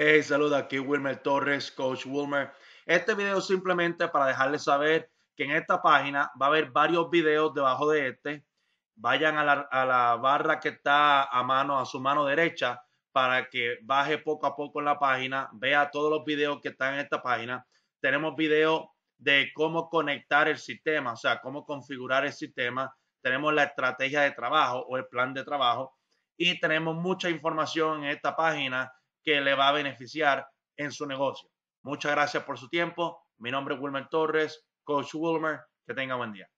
Hey, saluda aquí Wilmer Torres, Coach Wilmer. Este video simplemente para dejarles saber que en esta página va a haber varios videos debajo de este. Vayan a la, barra que está a mano, a su mano derecha, para que baje poco a poco en la página, vea todos los videos que están en esta página. Tenemos videos de cómo conectar el sistema, o sea, cómo configurar el sistema. Tenemos la estrategia de trabajo o el plan de trabajo. Y tenemos mucha información en esta página que le va a beneficiar en su negocio. Muchas gracias por su tiempo. Mi nombre es Wilmer Torres, Coach Wilmer. Que tenga buen día.